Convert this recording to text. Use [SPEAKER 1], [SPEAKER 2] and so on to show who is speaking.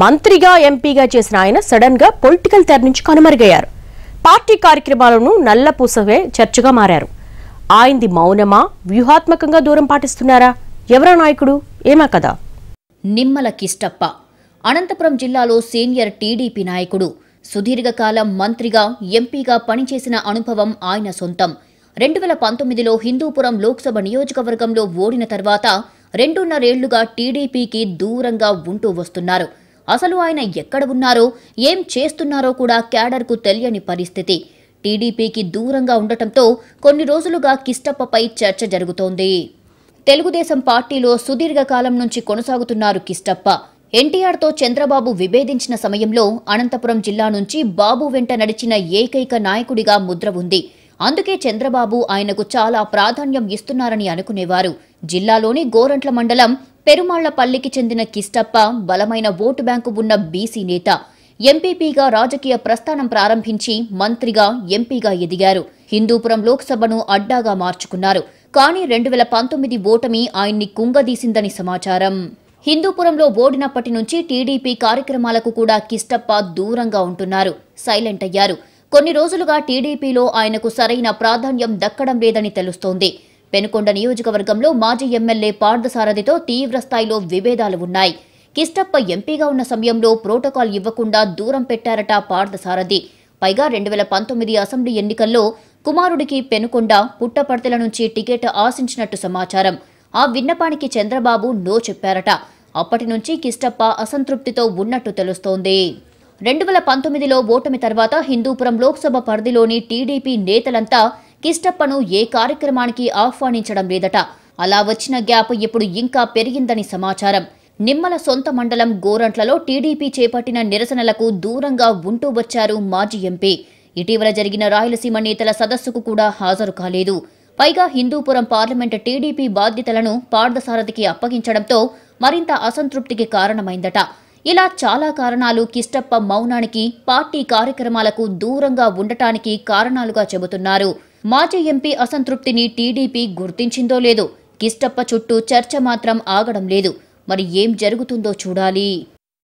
[SPEAKER 1] మంత్రిగా ఎంపీగా చేసిన ఆయన సడన్ గా పొలిటికల్ తెర నుంచి కనుమరుగయ్యారు పార్టీ కార్యక్రమాలను నల్లపూసవే చర్చగా మారారు ఆయనది మౌనమా వ్యూహాత్మకంగా దూరం పాటిస్తున్నారా ఎవరా నాయకుడు ఏమా కదా
[SPEAKER 2] నిమ్మల కిష్టప్ప అనంతపురం జిల్లాలో సీనియర్ టీడీపీ నాయకుడు సుదీర్ఘకాలం మంత్రిగా ఎంపీగా పనిచేసిన అనుభవం ఆయన సొంతం రెండు వేల పంతొమ్మిదిలో హిందూపురం లోక్సభ నియోజకవర్గంలో ఓడిన తర్వాత రెండున్నరేళ్లుగా టీడీపీకి దూరంగా ఉంటూ వస్తున్నారు అసలు ఆయన ఎక్కడ ఉన్నారో ఏం చేస్తున్నారో కూడా క్యాడర్కు తెలియని పరిస్థితి టీడీపీకి దూరంగా ఉండటంతో కొన్ని రోజులుగా కిష్టప్పపై చర్చ జరుగుతోంది తెలుగుదేశం పార్టీలో సుదీర్ఘకాలం నుంచి కొనసాగుతున్నారు కిష్టప్ప ఎన్టీఆర్తో చంద్రబాబు విభేదించిన సమయంలో అనంతపురం జిల్లా నుంచి బాబు వెంట నడిచిన ఏకైక నాయకుడిగా ముద్ర ఉంది అందుకే చంద్రబాబు ఆయనకు చాలా ప్రాధాన్యం ఇస్తున్నారని అనుకునేవారు జిల్లాలోని గోరంట్ల మండలం పెరుమాళ్లపల్లికి చెందిన కిష్టప్ప బలమైన ఓటు బ్యాంకు ఉన్న బీసీ నేత ఎంపీపీగా రాజకీయ ప్రస్థానం ప్రారంభించి మంత్రిగా ఎంపీగా ఎదిగారు హిందూపురం లోక్సభను అడ్డాగా మార్చుకున్నారు కానీ రెండు వేల పంతొమ్మిది ఓటమి ఆయన్ని కుంగదీసిందని సమాచారం హిందూపురంలో ఓడినప్పటి నుంచి టీడీపీ కార్యక్రమాలకు కూడా కిష్టప్ప దూరంగా ఉంటున్నారు సైలెంట్ అయ్యారు కొన్ని రోజులుగా టీడీపీలో ఆయనకు సరైన ప్రాధాన్యం దక్కడం లేదని తెలుస్తోంది పెనుకొండ నియోజకవర్గంలో మాజీ ఎమ్మెల్యే పార్థసారథితో తీవ్ర స్థాయిలో విభేదాలు ఉన్నాయి కిష్టప్ప ఎంపీగా ఉన్న సమయంలో ప్రోటోకాల్ ఇవ్వకుండా దూరం పెట్టారట పార్థసారథి పైగా రెండు వేల పంతొమ్మిది అసెంబ్లీ ఎన్నికల్లో కుమారుడికి పెనుకొండ పుట్టపడతల నుంచి టికెట్ ఆశించినట్టు సమాచారం ఆ విన్నపానికి చంద్రబాబు నో చెప్పారట అప్పటి నుంచి కిష్టప్ప అసంతృప్తితో ఉన్నట్టు తెలుస్తోంది రెండు వేల పంతొమ్మిదిలో ఓటమి తర్వాత హిందూపురం లోక్సభ పరిధిలోని టీడీపీ నేతలంతా కిష్టప్పను ఏ కార్యక్రమానికి ఆహ్వానించడం లేదట అలా వచ్చిన గ్యాప్ ఇప్పుడు ఇంకా పెరిగిందని సమాచారం నిమ్మల సొంత మండలం గోరంట్లలో టీడీపీ చేపట్టిన నిరసనలకు దూరంగా ఉంటూ వచ్చారు మాజీ ఎంపీ ఇటీవల జరిగిన రాయలసీమ నేతల సదస్సుకు కూడా హాజరు కాలేదు పైగా హిందూపురం పార్లమెంటు టీడీపీ బాధ్యతలను పార్థసారథికి అప్పగించడంతో మరింత అసంతృప్తికి కారణమైందట ఇలా చాలా కారణాలు కిష్టప్ప మౌనానికి పార్టీ కార్యక్రమాలకు దూరంగా ఉండటానికి కారణాలుగా చెబుతున్నారు మాజీ ఎంపీ అసంతృప్తిని టీడీపీ గుర్తించిందో లేదో కిష్టప్ప చుట్టూ చర్చ మాత్రం ఆగడం లేదు మరి ఏం జరుగుతుందో చూడాలి